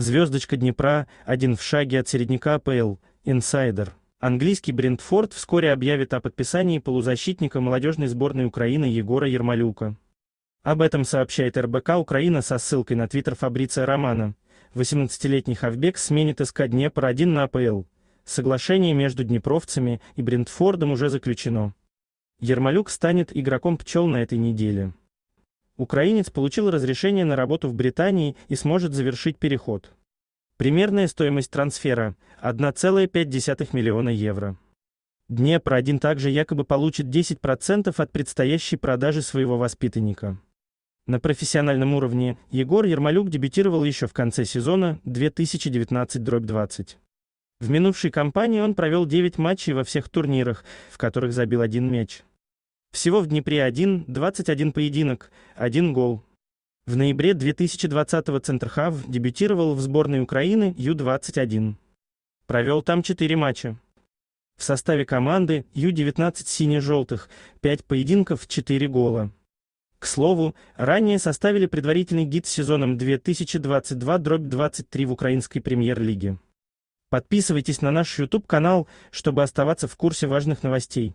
Звездочка Днепра, один в шаге от середняка ПЛ. инсайдер. Английский Брентфорд вскоре объявит о подписании полузащитника молодежной сборной Украины Егора Ермолюка. Об этом сообщает РБК Украина со ссылкой на твиттер Фабрица Романа. 18-летний Хавбек сменит СК Днепр-1 на АПЛ. Соглашение между днепровцами и Брентфордом уже заключено. Ермолюк станет игроком пчел на этой неделе. Украинец получил разрешение на работу в Британии и сможет завершить переход. Примерная стоимость трансфера – 1,5 миллиона евро. Днепр один также якобы получит 10% от предстоящей продажи своего воспитанника. На профессиональном уровне Егор Ермолюк дебютировал еще в конце сезона 2019-20. В минувшей кампании он провел 9 матчей во всех турнирах, в которых забил один мяч. Всего в Днепре 1, 21 поединок, 1 гол. В ноябре 2020-го Центрхав дебютировал в сборной Украины Ю-21. Провел там 4 матча. В составе команды Ю-19 сине-желтых, 5 поединков, 4 гола. К слову, ранее составили предварительный гид с сезоном 2022-23 в украинской премьер-лиге. Подписывайтесь на наш YouTube-канал, чтобы оставаться в курсе важных новостей.